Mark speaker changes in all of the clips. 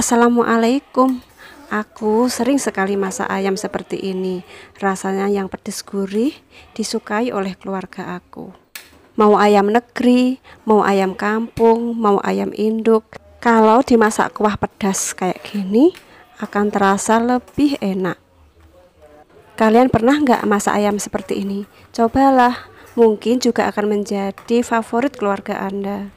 Speaker 1: Assalamualaikum Aku sering sekali masak ayam seperti ini Rasanya yang pedas gurih Disukai oleh keluarga aku Mau ayam negeri Mau ayam kampung Mau ayam induk Kalau dimasak kuah pedas kayak gini Akan terasa lebih enak Kalian pernah nggak masak ayam seperti ini? Cobalah, mungkin juga akan menjadi favorit keluarga Anda.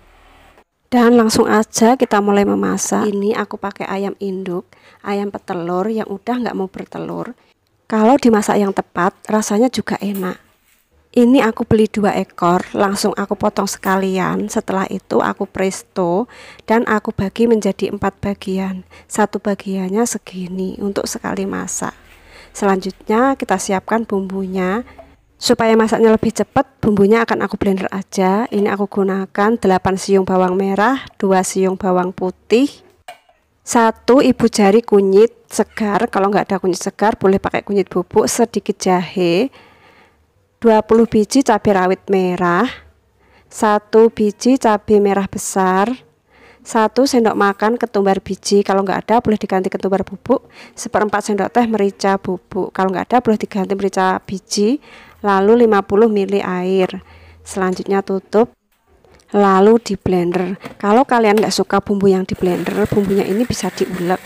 Speaker 1: Dan langsung aja kita mulai memasak. Ini aku pakai ayam induk, ayam petelur yang udah nggak mau bertelur. Kalau dimasak yang tepat, rasanya juga enak. Ini aku beli dua ekor, langsung aku potong sekalian. Setelah itu aku presto dan aku bagi menjadi empat bagian. Satu bagiannya segini untuk sekali masak. Selanjutnya kita siapkan bumbunya. Supaya masaknya lebih cepat, bumbunya akan aku blender aja. Ini aku gunakan 8 siung bawang merah, 2 siung bawang putih, satu ibu jari kunyit segar. Kalau nggak ada kunyit segar, boleh pakai kunyit bubuk, sedikit jahe, 20 biji cabai rawit merah, satu biji cabai merah besar, 1 sendok makan ketumbar biji kalau nggak ada boleh diganti ketumbar bubuk seperempat sendok teh merica bubuk kalau nggak ada boleh diganti merica biji lalu 50 ml air selanjutnya tutup lalu di blender kalau kalian nggak suka bumbu yang di blender bumbunya ini bisa diulek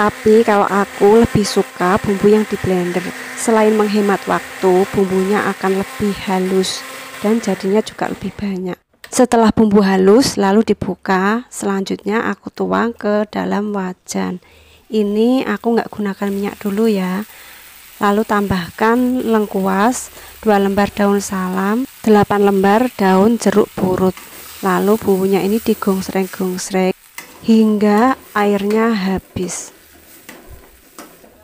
Speaker 1: tapi kalau aku lebih suka bumbu yang di blender selain menghemat waktu bumbunya akan lebih halus dan jadinya juga lebih banyak setelah bumbu halus lalu dibuka, selanjutnya aku tuang ke dalam wajan. Ini aku nggak gunakan minyak dulu ya. Lalu tambahkan lengkuas, 2 lembar daun salam, 8 lembar daun jeruk purut. Lalu bumbunya ini digongsreng-gongsreng hingga airnya habis.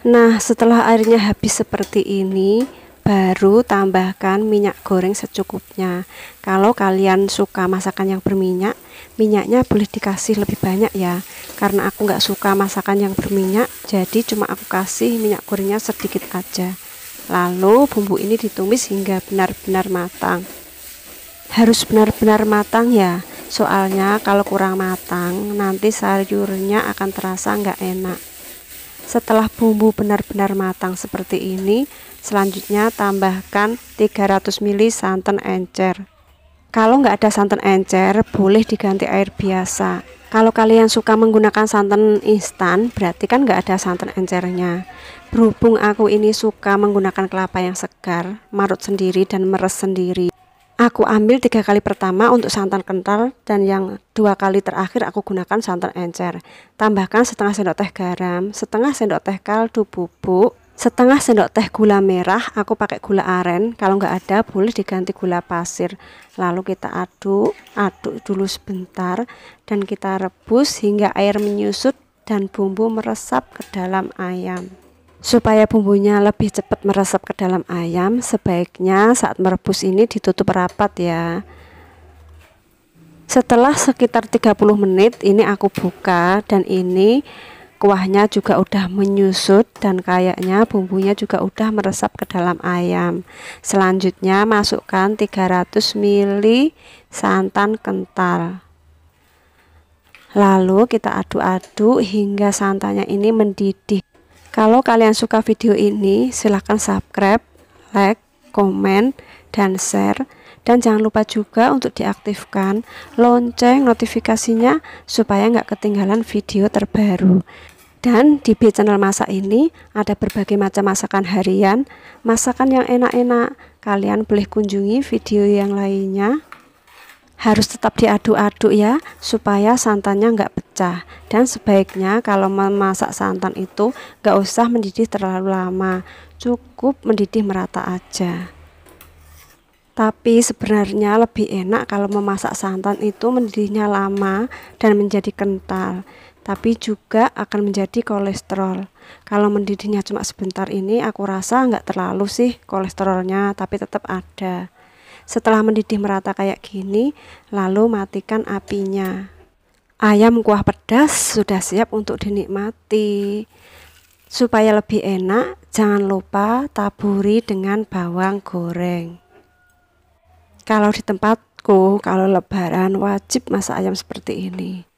Speaker 1: Nah, setelah airnya habis seperti ini, baru tambahkan minyak goreng secukupnya. Kalau kalian suka masakan yang berminyak, minyaknya boleh dikasih lebih banyak ya. Karena aku nggak suka masakan yang berminyak, jadi cuma aku kasih minyak gorengnya sedikit aja. Lalu bumbu ini ditumis hingga benar-benar matang. Harus benar-benar matang ya, soalnya kalau kurang matang nanti sayurnya akan terasa nggak enak. Setelah bumbu benar-benar matang seperti ini, selanjutnya tambahkan 300 ml santan encer. Kalau nggak ada santan encer, boleh diganti air biasa. Kalau kalian suka menggunakan santan instan, berarti kan nggak ada santan encernya. Berhubung aku ini suka menggunakan kelapa yang segar, marut sendiri dan meres sendiri. Aku ambil tiga kali pertama untuk santan kental dan yang dua kali terakhir aku gunakan santan encer. Tambahkan setengah sendok teh garam, setengah sendok teh kaldu bubuk, setengah sendok teh gula merah. Aku pakai gula aren. Kalau nggak ada boleh diganti gula pasir. Lalu kita aduk, aduk dulu sebentar dan kita rebus hingga air menyusut dan bumbu meresap ke dalam ayam. Supaya bumbunya lebih cepat meresap ke dalam ayam, sebaiknya saat merebus ini ditutup rapat ya. Setelah sekitar 30 menit ini aku buka dan ini kuahnya juga udah menyusut dan kayaknya bumbunya juga udah meresap ke dalam ayam. Selanjutnya masukkan 300 ml santan kental. Lalu kita aduk-aduk hingga santannya ini mendidih. Kalau kalian suka video ini, silahkan subscribe, like, komen, dan share. Dan jangan lupa juga untuk diaktifkan lonceng notifikasinya supaya nggak ketinggalan video terbaru. Dan di B channel masak ini ada berbagai macam masakan harian, masakan yang enak-enak. Kalian boleh kunjungi video yang lainnya harus tetap diaduk-aduk ya supaya santannya nggak pecah dan sebaiknya kalau memasak santan itu nggak usah mendidih terlalu lama cukup mendidih merata aja tapi sebenarnya lebih enak kalau memasak santan itu mendidihnya lama dan menjadi kental tapi juga akan menjadi kolesterol kalau mendidihnya cuma sebentar ini aku rasa nggak terlalu sih kolesterolnya tapi tetap ada setelah mendidih merata kayak gini, lalu matikan apinya. Ayam kuah pedas sudah siap untuk dinikmati. Supaya lebih enak, jangan lupa taburi dengan bawang goreng. Kalau di tempatku, kalau lebaran wajib masak ayam seperti ini.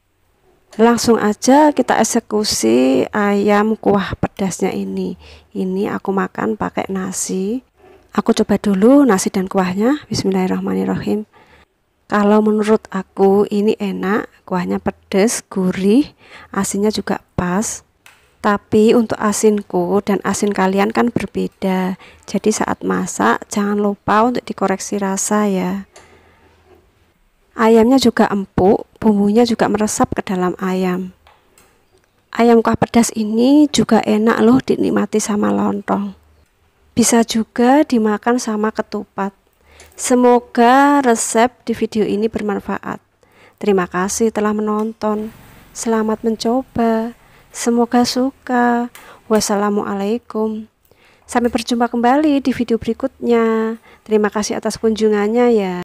Speaker 1: Langsung aja kita eksekusi ayam kuah pedasnya ini. Ini aku makan pakai nasi. Aku coba dulu nasi dan kuahnya. Bismillahirrahmanirrahim. Kalau menurut aku ini enak, kuahnya pedas, gurih, asinnya juga pas. Tapi untuk asinku dan asin kalian kan berbeda. Jadi saat masak jangan lupa untuk dikoreksi rasa ya. Ayamnya juga empuk, bumbunya juga meresap ke dalam ayam. Ayam kuah pedas ini juga enak loh dinikmati sama lontong. Bisa juga dimakan sama ketupat. Semoga resep di video ini bermanfaat. Terima kasih telah menonton. Selamat mencoba. Semoga suka. Wassalamualaikum. Sampai berjumpa kembali di video berikutnya. Terima kasih atas kunjungannya ya.